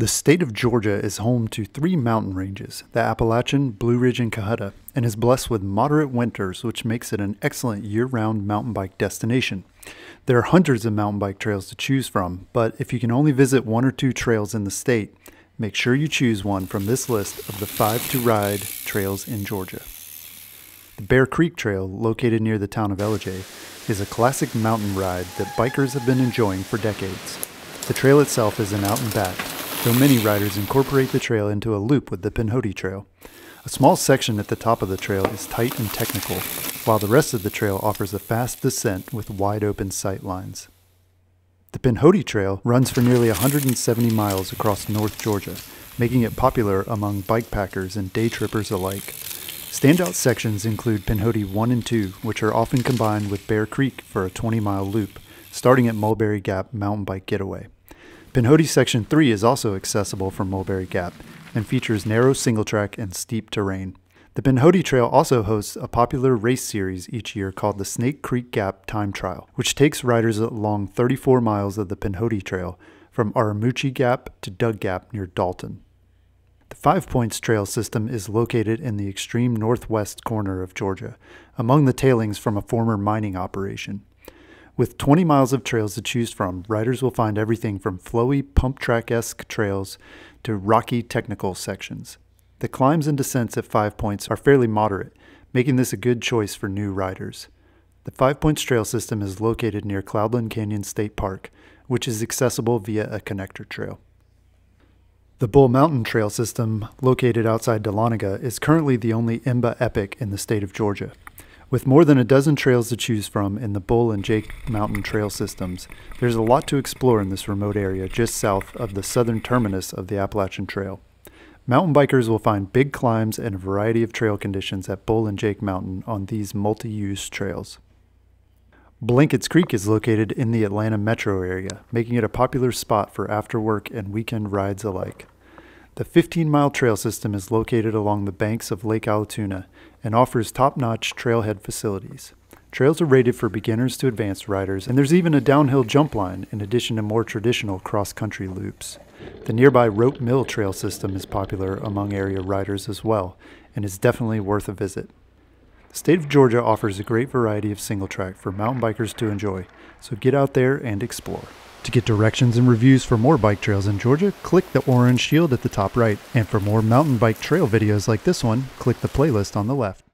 The state of Georgia is home to three mountain ranges the Appalachian, Blue Ridge, and Cahutta, and is blessed with moderate winters, which makes it an excellent year round mountain bike destination. There are hundreds of mountain bike trails to choose from, but if you can only visit one or two trails in the state, make sure you choose one from this list of the five to ride trails in Georgia. The Bear Creek Trail, located near the town of Ellijay, is a classic mountain ride that bikers have been enjoying for decades. The trail itself is an out and back, though many riders incorporate the trail into a loop with the Pinhoti Trail. A small section at the top of the trail is tight and technical, while the rest of the trail offers a fast descent with wide open sight lines. The Pinhoti Trail runs for nearly 170 miles across North Georgia, making it popular among bike packers and day trippers alike. Standout sections include Pinhoti 1 and 2, which are often combined with Bear Creek for a 20 mile loop, starting at Mulberry Gap Mountain Bike Getaway. Pinhoti Section 3 is also accessible from Mulberry Gap and features narrow single track and steep terrain. The Pinhoti Trail also hosts a popular race series each year called the Snake Creek Gap Time Trial, which takes riders along 34 miles of the Pinhoti Trail from Aramuchi Gap to Dug Gap near Dalton. The Five Points Trail system is located in the extreme northwest corner of Georgia, among the tailings from a former mining operation. With 20 miles of trails to choose from, riders will find everything from flowy, pump track esque trails to rocky technical sections. The climbs and descents at Five Points are fairly moderate, making this a good choice for new riders. The Five Points Trail system is located near Cloudland Canyon State Park, which is accessible via a connector trail. The Bull Mountain Trail system, located outside Dahlonega, is currently the only IMBA epic in the state of Georgia. With more than a dozen trails to choose from in the Bull and Jake Mountain trail systems, there's a lot to explore in this remote area just south of the southern terminus of the Appalachian Trail. Mountain bikers will find big climbs and a variety of trail conditions at Bull and Jake Mountain on these multi-use trails. Blankets Creek is located in the Atlanta metro area, making it a popular spot for after work and weekend rides alike. The 15 mile trail system is located along the banks of Lake Alatoona and offers top notch trailhead facilities. Trails are rated for beginners to advanced riders, and there's even a downhill jump line in addition to more traditional cross country loops. The nearby Rope Mill Trail system is popular among area riders as well, and is definitely worth a visit. The state of Georgia offers a great variety of single track for mountain bikers to enjoy, so get out there and explore. To get directions and reviews for more bike trails in Georgia, click the orange shield at the top right. And for more mountain bike trail videos like this one, click the playlist on the left.